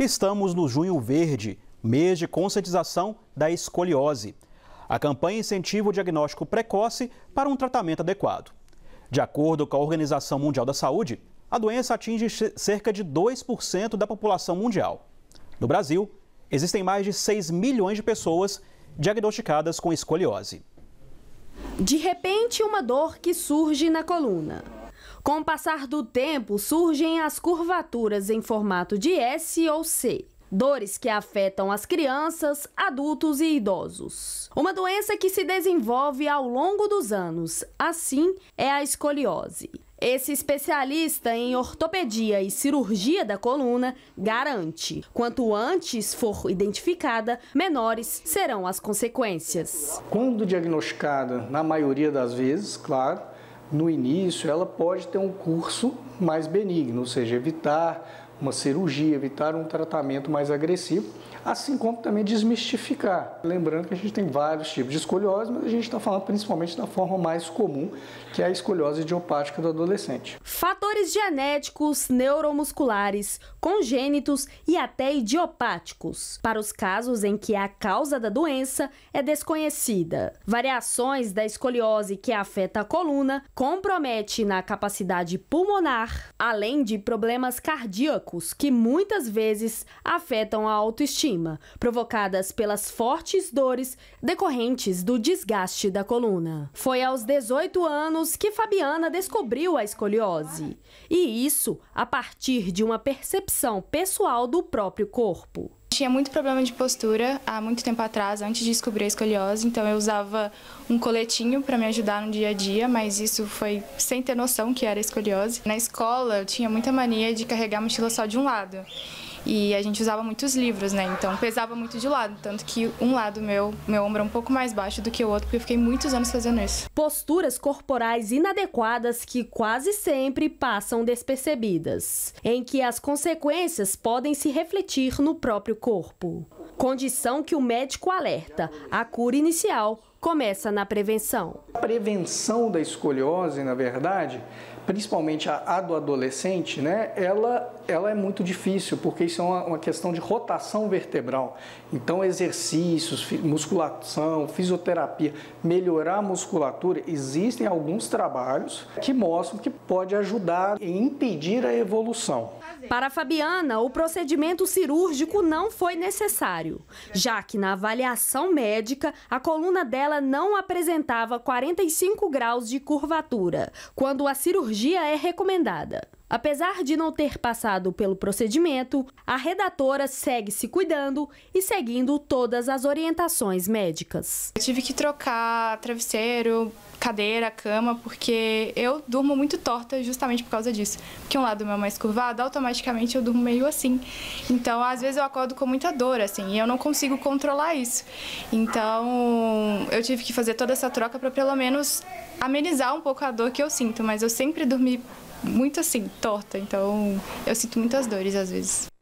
Estamos no Junho Verde, mês de conscientização da escoliose. A campanha incentiva o diagnóstico precoce para um tratamento adequado. De acordo com a Organização Mundial da Saúde, a doença atinge cerca de 2% da população mundial. No Brasil, existem mais de 6 milhões de pessoas diagnosticadas com escoliose. De repente, uma dor que surge na coluna. Com o passar do tempo, surgem as curvaturas em formato de S ou C. Dores que afetam as crianças, adultos e idosos. Uma doença que se desenvolve ao longo dos anos, assim é a escoliose. Esse especialista em ortopedia e cirurgia da coluna garante: quanto antes for identificada, menores serão as consequências. Quando diagnosticada, na maioria das vezes, claro, no início, ela pode ter um curso mais benigno, ou seja, evitar uma cirurgia, evitar um tratamento mais agressivo, assim como também desmistificar. Lembrando que a gente tem vários tipos de escoliose, mas a gente está falando principalmente da forma mais comum, que é a escoliose idiopática do adolescente. Fatores genéticos, neuromusculares, congênitos e até idiopáticos, para os casos em que a causa da doença é desconhecida. Variações da escoliose que afeta a coluna compromete na capacidade pulmonar, além de problemas cardíacos que muitas vezes afetam a autoestima, provocadas pelas fortes dores decorrentes do desgaste da coluna. Foi aos 18 anos que Fabiana descobriu a escoliose, e isso a partir de uma percepção pessoal do próprio corpo tinha muito problema de postura há muito tempo atrás, antes de descobrir a escoliose, então eu usava um coletinho para me ajudar no dia a dia, mas isso foi sem ter noção que era escoliose. Na escola, eu tinha muita mania de carregar a mochila só de um lado. E a gente usava muitos livros, né? Então pesava muito de lado, tanto que um lado meu, meu ombro é um pouco mais baixo do que o outro, porque eu fiquei muitos anos fazendo isso. Posturas corporais inadequadas que quase sempre passam despercebidas, em que as consequências podem se refletir no próprio corpo. Condição que o médico alerta, a cura inicial começa na prevenção. A prevenção da escoliose, na verdade, principalmente a, a, do adolescente, né, ela, ela é muito difícil, porque isso é uma, uma questão de rotação vertebral. Então, exercícios, musculação, fisioterapia, melhorar a musculatura, existem alguns trabalhos que mostram que pode ajudar em impedir a evolução. Para a Fabiana, o procedimento cirúrgico não foi necessário, já que na avaliação médica, a coluna dela não apresentava 45 graus de curvatura, quando a cirurgia cirurgia é recomendada. Apesar de não ter passado pelo procedimento, a redatora segue se cuidando e seguindo todas as orientações médicas. Eu tive que trocar travesseiro, cadeira, cama, porque eu durmo muito torta justamente por causa disso. Porque um lado meu é mais curvado, automaticamente eu durmo meio assim. Então, às vezes eu acordo com muita dor, assim, e eu não consigo controlar isso. Então, eu tive que fazer toda essa troca para pelo menos amenizar um pouco a dor que eu sinto, mas eu sempre dormi muito assim, torta, então eu sinto muitas dores às vezes.